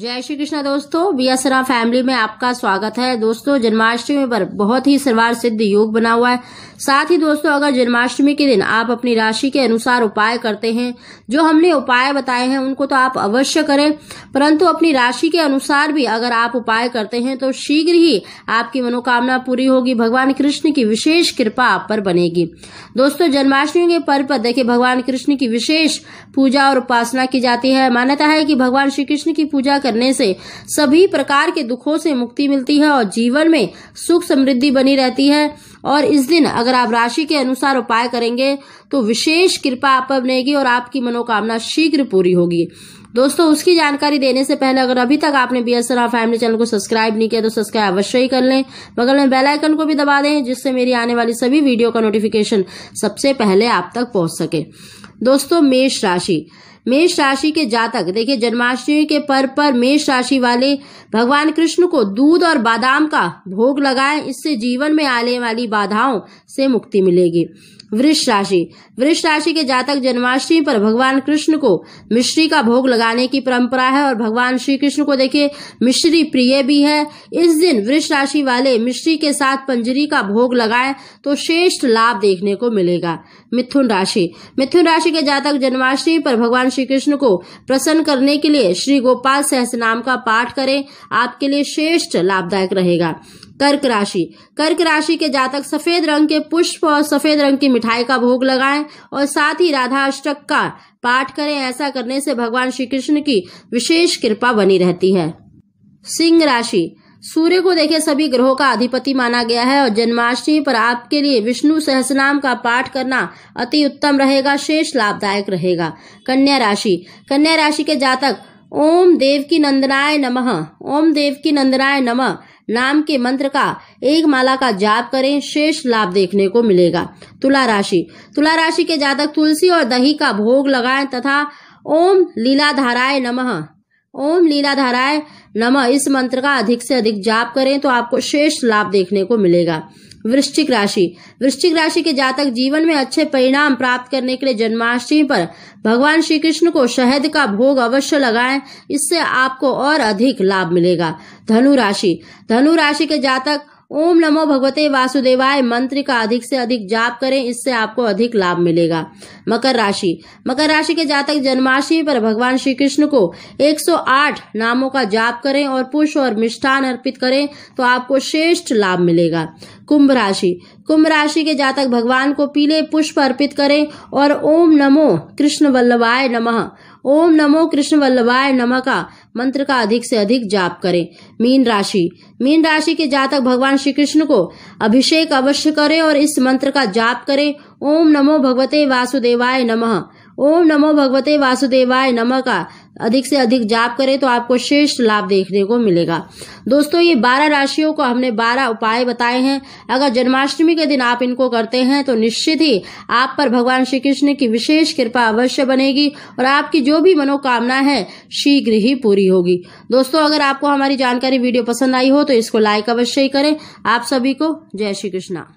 जय श्री कृष्णा दोस्तों बियासरा फैमिली में आपका स्वागत है दोस्तों जन्माष्टमी पर बहुत ही सर्वार सिद्ध योग बना हुआ है साथ ही दोस्तों अगर जन्माष्टमी के दिन आप अपनी राशि के अनुसार उपाय करते हैं जो हमने उपाय बताए हैं उनको तो आप अवश्य करें परंतु अपनी राशि के अनुसार भी अगर आप उपाय करते हैं तो शीघ्र ही आपकी मनोकामना पूरी होगी भगवान कृष्ण की विशेष कृपा आप पर बनेगी दोस्तों जन्माष्टमी के पर्व पर देखिये भगवान कृष्ण की विशेष पूजा और उपासना की जाती है मान्यता है कि भगवान श्री कृष्ण की पूजा करने से सभी प्रकार के दुखों से मुक्ति मिलती है और जीवन में सुख समृद्धि बनी रहती है और इस दिन अगर आप राशि के अनुसार उपाय करेंगे तो विशेष कृपा आप पर बनेगी और आपकी मनोकामना शीघ्र पूरी होगी दोस्तों उसकी जानकारी देने से पहले अगर अभी तक आपने बी एस फैमिली चैनल को सब्सक्राइब नहीं किया तो सब्सक्राइब अवश्य ही कर लें बगल में बेल आइकन को भी दबा दें जिससे मेरी आने वाली सभी वीडियो का नोटिफिकेशन सबसे पहले आप तक पहुंच सके दोस्तों मेष राशि मेष राशि के जातक देखिए जन्माष्टमी के पर्व पर मेष राशि वाले भगवान कृष्ण को दूध और बादाम का भोग लगाएं इससे जीवन में आने वाली बाधाओं से मुक्ति मिलेगी वृष राशि वृष राशि के जातक जन्माष्टमी पर भगवान कृष्ण को मिश्री का भोग लगाने की परंपरा है और भगवान श्री कृष्ण को देखिए मिश्री प्रिय भी है इस दिन वृष राशि वाले मिश्री के साथ पंजरी का भोग लगाएं तो श्रेष्ठ लाभ देखने को मिलेगा मिथुन राशि मिथुन राशि के जातक जन्माष्टमी पर भगवान श्री कृष्ण को प्रसन्न करने के लिए श्री गोपाल सहस नाम का पाठ करें आपके लिए श्रेष्ठ लाभदायक रहेगा कर्क राशि कर्क राशि के जातक सफेद रंग के पुष्प और सफेद रंग की मिठाई का भोग लगाएं और साथ ही राधा अष्टक का पाठ करें ऐसा करने से भगवान श्री कृष्ण की विशेष कृपा बनी रहती है सिंह राशि सूर्य को देखिए सभी ग्रहों का अधिपति माना गया है और जन्माष्टमी पर आपके लिए विष्णु सहसनाम का पाठ करना अति उत्तम रहेगा शेष लाभदायक रहेगा कन्या राशि कन्या राशि के जातक ओम देव की नंदनाय नमः ओम देव की नंदनाय नमः नाम के मंत्र का एक माला का जाप करें शेष लाभ देखने को मिलेगा तुला राशि तुला राशि के जातक तुलसी और दही का भोग लगाएं तथा ओम लीलाधाराय नमः ओम लीलाधाराय नमः इस मंत्र का अधिक से अधिक जाप करें तो आपको श्रेष्ठ लाभ देखने को मिलेगा वृश्चिक राशि वृश्चिक राशि के जातक जीवन में अच्छे परिणाम प्राप्त करने के लिए जन्माष्टमी पर भगवान श्री कृष्ण को शहद का भोग अवश्य लगाएं इससे आपको और अधिक लाभ मिलेगा धनु राशि धनु राशि के जातक ओम नमो भगवते वासुदेवाय मंत्र का अधिक से अधिक जाप करें इससे आपको अधिक लाभ मिलेगा मकर राशि मकर राशि के जातक जन्माष्टमी पर भगवान श्री कृष्ण को 108 नामों का जाप करें और पुष्प और मिष्ठान अर्पित करें तो आपको श्रेष्ठ लाभ मिलेगा कुंभ राशि कुंभ राशि के जातक भगवान को पीले पुष्प अर्पित करें और ओम नमो कृष्ण वल्लभाय नमः ओम नमो कृष्ण वल्लभाय नमः का मंत्र का अधिक से अधिक जाप करें मीन राशि मीन राशि के जातक भगवान श्री कृष्ण को अभिषेक अवश्य करें और इस मंत्र का जाप करें ओम नमो भगवते वासुदेवाय नमः ओम नमो भगवते वासुदेवाय नमः का अधिक से अधिक जाप करें तो आपको श्रेष्ठ लाभ देखने को मिलेगा दोस्तों ये बारह राशियों को हमने बारह उपाय बताए हैं अगर जन्माष्टमी के दिन आप इनको करते हैं तो निश्चित ही आप पर भगवान श्री कृष्ण की विशेष कृपा अवश्य बनेगी और आपकी जो भी मनोकामना है शीघ्र ही पूरी होगी दोस्तों अगर आपको हमारी जानकारी वीडियो पसंद आई हो तो इसको लाइक अवश्य करें आप सभी को जय श्री कृष्णा